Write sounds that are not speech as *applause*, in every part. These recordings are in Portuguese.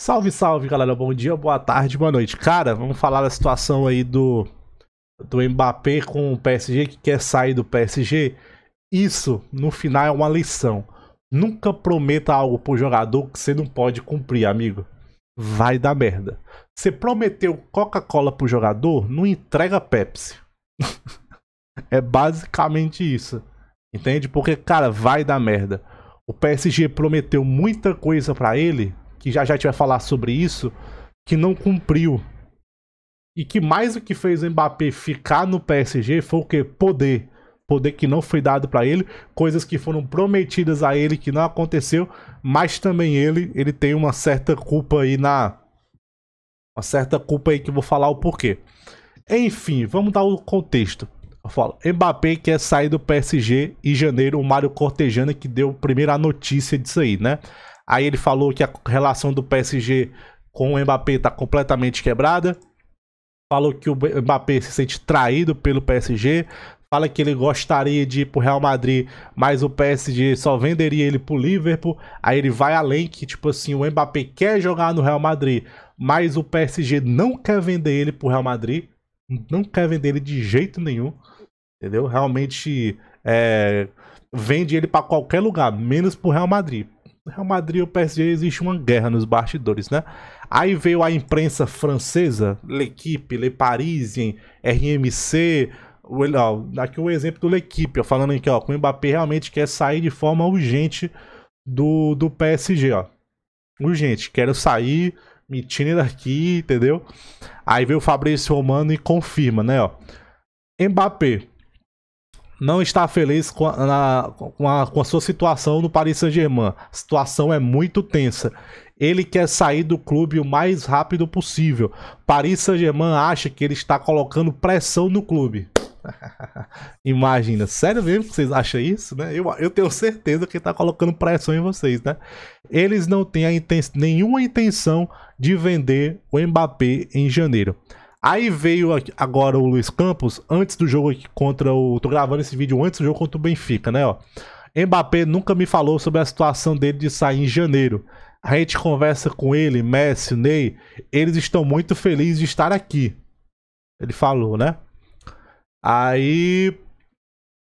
Salve, salve, galera. Bom dia, boa tarde, boa noite. Cara, vamos falar da situação aí do, do Mbappé com o PSG que quer sair do PSG. Isso, no final, é uma lição. Nunca prometa algo pro jogador que você não pode cumprir, amigo. Vai dar merda. Você prometeu Coca-Cola pro jogador, não entrega Pepsi. *laughs* é basicamente isso. Entende? Porque, cara, vai dar merda. O PSG prometeu muita coisa para ele, que já já a gente vai falar sobre isso, que não cumpriu. E que mais o que fez o Mbappé ficar no PSG foi o que? Poder. Poder que não foi dado para ele, coisas que foram prometidas a ele que não aconteceu, mas também ele, ele tem uma certa culpa aí na uma certa culpa aí que eu vou falar o porquê. Enfim, vamos dar o contexto. Eu falo, Mbappé quer sair do PSG em janeiro, o Mário Cortejana que deu primeiro a notícia disso aí, né? Aí ele falou que a relação do PSG com o Mbappé está completamente quebrada. Falou que o Mbappé se sente traído pelo PSG. Fala que ele gostaria de ir pro Real Madrid, mas o PSG só venderia ele pro Liverpool. Aí ele vai além que, tipo assim, o Mbappé quer jogar no Real Madrid, mas o PSG não quer vender ele pro Real Madrid. Não quer vender ele de jeito nenhum. Entendeu? Realmente é, vende ele para qualquer lugar, menos pro Real Madrid. Real Madrid e o PSG existe uma guerra nos bastidores, né? Aí veio a imprensa francesa, L'Equipe, Le Parisien, RMC, ó, aqui o um exemplo do L'Equipe, falando aqui, ó, que o Mbappé realmente quer sair de forma urgente do, do PSG, ó. Urgente, quero sair, me tire daqui, entendeu? Aí veio o Fabrício Romano e confirma, né, ó. Mbappé, não está feliz com a, na, com, a, com a, sua situação no Paris Saint-Germain. A situação é muito tensa. Ele quer sair do clube o mais rápido possível. Paris Saint-Germain acha que ele está colocando pressão no clube. *laughs* Imagina, sério mesmo que vocês acham isso, né? Eu, eu tenho certeza que está colocando pressão em vocês, né? Eles não têm nenhuma intenção de vender o Mbappé em janeiro. Aí veio agora o Luiz Campos, antes do jogo contra o. Tô gravando esse vídeo antes do jogo contra o Benfica, né? Ó. Mbappé nunca me falou sobre a situação dele de sair em janeiro. A gente conversa com ele, Messi, Ney. Eles estão muito felizes de estar aqui. Ele falou, né? Aí.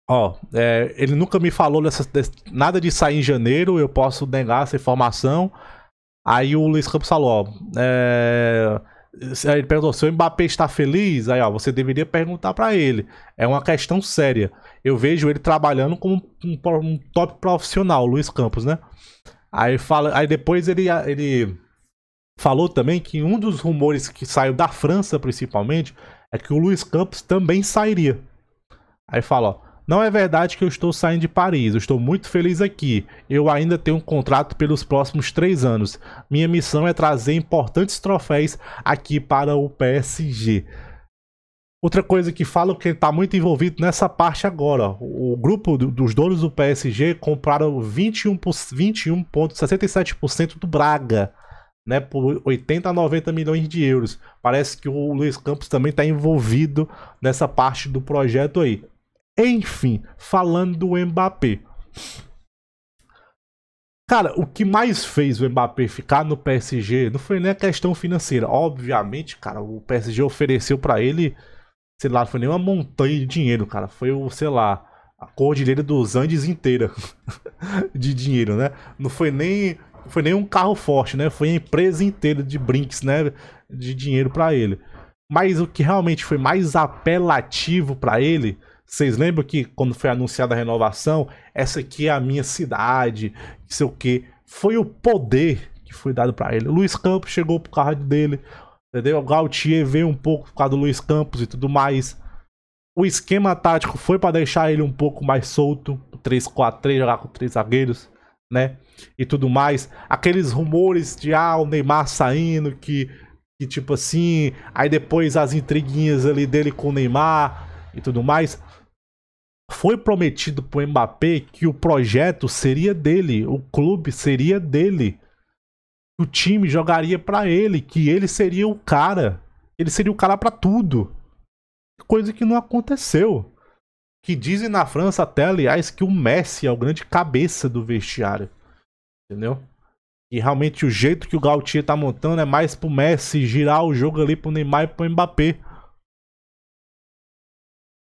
Ó, é, ele nunca me falou dessa, dessa, nada de sair em janeiro. Eu posso negar essa informação. Aí o Luiz Campos falou, ó. É Aí ele perguntou: se o Mbappé está feliz? Aí, ó, você deveria perguntar para ele. É uma questão séria. Eu vejo ele trabalhando como um, um top profissional, Luiz Campos, né? Aí, fala, aí depois ele, ele falou também que um dos rumores que saiu da França, principalmente, é que o Luiz Campos também sairia. Aí fala: ó, não é verdade que eu estou saindo de Paris, eu estou muito feliz aqui. Eu ainda tenho um contrato pelos próximos três anos. Minha missão é trazer importantes troféus aqui para o PSG. Outra coisa que falam que ele está muito envolvido nessa parte agora. O grupo dos donos do PSG compraram 21,67% 21 do Braga, né, por 80 a 90 milhões de euros. Parece que o Luiz Campos também está envolvido nessa parte do projeto aí. Enfim, falando do Mbappé. Cara, o que mais fez o Mbappé ficar no PSG não foi nem a questão financeira. Obviamente, cara, o PSG ofereceu para ele, sei lá, foi nem uma montanha de dinheiro, cara. Foi o, sei lá, a cordilheira dos Andes inteira *laughs* de dinheiro, né? Não foi nem foi nem um carro forte, né? Foi a empresa inteira de brinks, né? De dinheiro para ele. Mas o que realmente foi mais apelativo para ele vocês lembram que quando foi anunciada a renovação, essa aqui é a minha cidade, não sei o que. Foi o poder que foi dado para ele. Luiz Campos chegou por causa dele, entendeu? O Gautier veio um pouco por causa do Luiz Campos e tudo mais. O esquema tático foi para deixar ele um pouco mais solto, 3-4-3, jogar com três zagueiros, né? E tudo mais. Aqueles rumores de ah, o Neymar saindo, que, que tipo assim, aí depois as intriguinhas ali dele com o Neymar e tudo mais. Foi prometido pro Mbappé que o projeto seria dele, o clube seria dele. O time jogaria para ele, que ele seria o cara. Ele seria o cara para tudo. Coisa que não aconteceu. Que dizem na França até, aliás, que o Messi é o grande cabeça do vestiário. Entendeu? E realmente o jeito que o Gautier tá montando é mais pro Messi girar o jogo ali pro Neymar e pro Mbappé.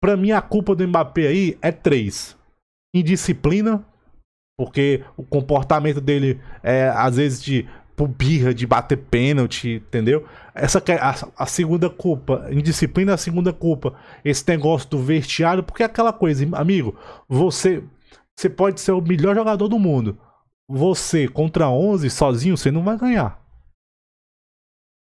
Pra mim, a culpa do Mbappé aí é três: indisciplina, porque o comportamento dele é, às vezes, de por birra, de bater pênalti, entendeu? Essa é a, a segunda culpa, indisciplina, é a segunda culpa, esse negócio do vestiário, porque é aquela coisa, amigo, você, você pode ser o melhor jogador do mundo. Você contra 11 sozinho, você não vai ganhar.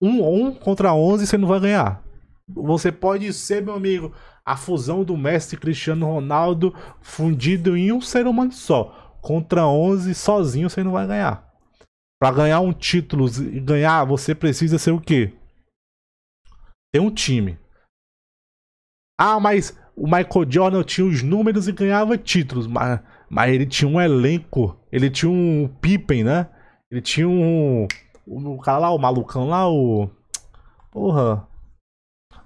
Um, um contra 11 você não vai ganhar. Você pode ser, meu amigo, a fusão do mestre Cristiano Ronaldo fundido em um ser humano só. Contra 11 sozinho você não vai ganhar. Para ganhar um título e ganhar, você precisa ser o quê? Ter um time. Ah, mas o Michael Jordan tinha os números e ganhava títulos, mas, mas ele tinha um elenco, ele tinha um Pippen, né? Ele tinha um o cara lá, o malucão lá, o porra,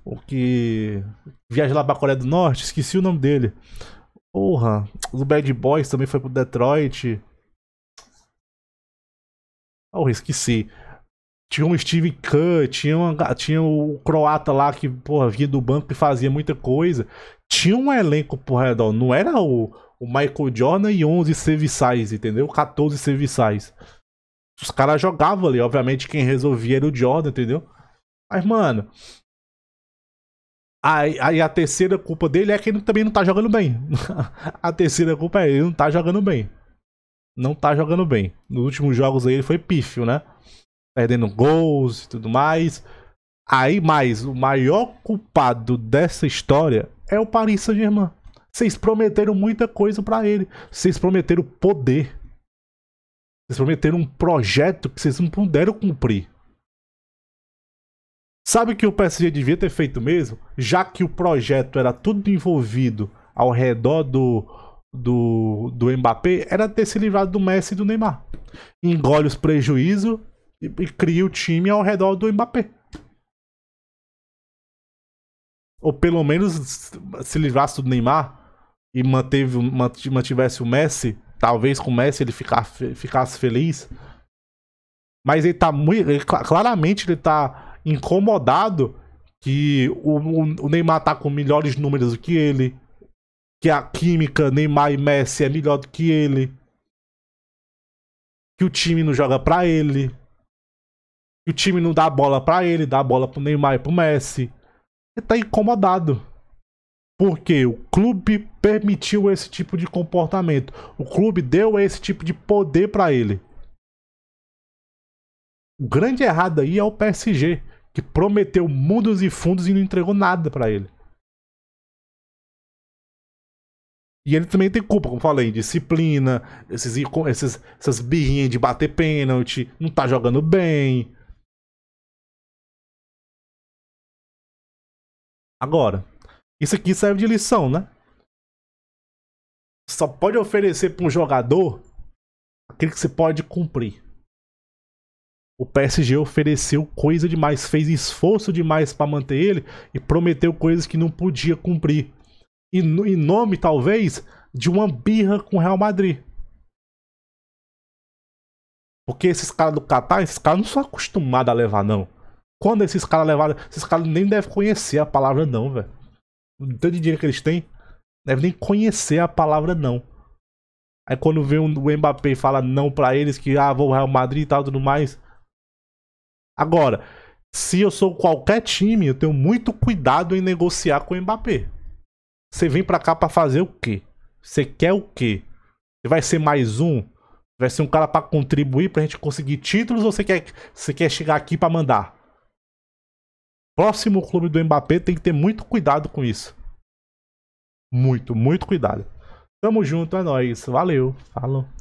o que viaja lá pra Coreia do Norte, esqueci o nome dele. Porra, o Bad Boys também foi pro Detroit. Oh, esqueci. Tinha um Steve Kahn, tinha, uma, tinha o croata lá que, porra, vinha do banco e fazia muita coisa. Tinha um elenco por redor, não era o, o Michael Jordan e 11 serviçais, entendeu? 14 serviçais. Os caras jogavam ali, obviamente quem resolvia era o Jordan, entendeu? Mas, mano, Aí, a terceira culpa dele é que ele também não tá jogando bem. *laughs* a terceira culpa é ele não tá jogando bem. Não tá jogando bem. Nos últimos jogos aí ele foi pífio, né? Perdendo gols e tudo mais. Aí mais, o maior culpado dessa história é o Paris Saint-Germain. Vocês prometeram muita coisa para ele. Vocês prometeram poder. Vocês prometeram um projeto que vocês não puderam cumprir. Sabe que o PSG devia ter feito mesmo? Já que o projeto era tudo envolvido ao redor do, do, do Mbappé, era ter se livrado do Messi e do Neymar. Engole os prejuízos e, e cria o time ao redor do Mbappé. Ou pelo menos se livrasse do Neymar e manteve, mantivesse o Messi, talvez com o Messi ele ficar, ficasse feliz. Mas ele tá muito. Ele, claramente ele tá incomodado que o, o, Neymar tá com melhores números do que ele, que a química Neymar e Messi é melhor do que ele, que o time não joga pra ele, que o time não dá bola pra ele, dá bola pro Neymar e pro Messi. Ele tá incomodado. Porque o clube permitiu esse tipo de comportamento. O clube deu esse tipo de poder para ele. O grande errado aí é o PSG que prometeu mundos e fundos e não entregou nada para ele. E ele também tem culpa, como falei, disciplina, esses, esses, essas birrinhas de bater pênalti, não tá jogando bem. Agora, isso aqui serve de lição, né? Só pode oferecer para um jogador aquilo que você pode cumprir o PSG ofereceu coisa demais, fez esforço demais para manter ele e prometeu coisas que não podia cumprir. E em nome, talvez, de uma birra com o Real Madrid. Porque esses caras do Qatar, esses caras não são acostumados a levar, não. Quando esses caras levaram, esses caras nem devem conhecer a palavra não, velho. Tanto dinheiro que eles têm, devem nem conhecer a palavra não. Aí quando vem o Mbappé e fala não para eles, que ah, vou ao Real Madrid e tal, tudo mais. Agora, se eu sou qualquer time, eu tenho muito cuidado em negociar com o Mbappé. Você vem para cá para fazer o quê? Você quer o quê? Você vai ser mais um? Vai ser um cara para contribuir pra gente conseguir títulos ou você quer, você quer chegar aqui para mandar? Próximo clube do Mbappé tem que ter muito cuidado com isso. Muito, muito cuidado. Tamo junto, é nóis. Valeu. Falou.